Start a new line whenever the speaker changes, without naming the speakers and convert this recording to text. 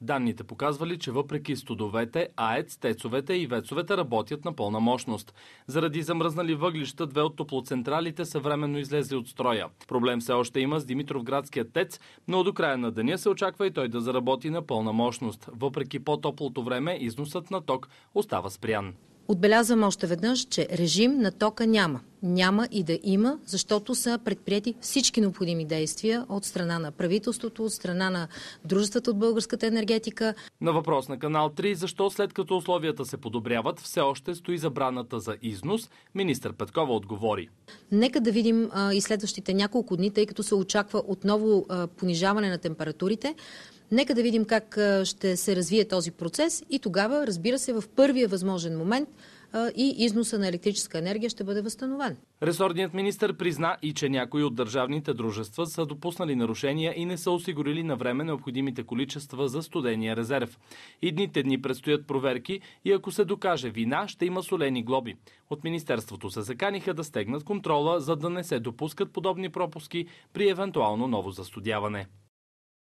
Данните показвали, че въпреки студовете, АЕЦ, тецовете и вецовете работят на пълна мощност. Заради замръзнали въглища, две от топлоцентралите са временно излезли от строя. Проблем все още има с Димитровградския тец, но до края на деня се очаква и той да заработи на пълна мощност. Въпреки по-топлото време, износът на ток остава спрян.
Отбелязвам още веднъж, че режим на тока няма няма и да има, защото са предприяти всички необходими действия от страна на правителството, от страна на дружествата от българската енергетика.
На въпрос на канал 3, защо след като условията се подобряват, все още стои забраната за износ, министър Петкова отговори.
Нека да видим а, и следващите няколко дни, тъй като се очаква отново а, понижаване на температурите. Нека да видим как ще се развие този процес и тогава, разбира се, в първия възможен момент и износа на електрическа енергия ще бъде възстановен.
Ресорният министр призна и, че някои от държавните дружества са допуснали нарушения и не са осигурили на време необходимите количества за студения резерв. Идните дни предстоят проверки и ако се докаже вина, ще има солени глоби. От Министерството се заканиха да стегнат контрола, за да не се допускат подобни пропуски при евентуално ново застудяване.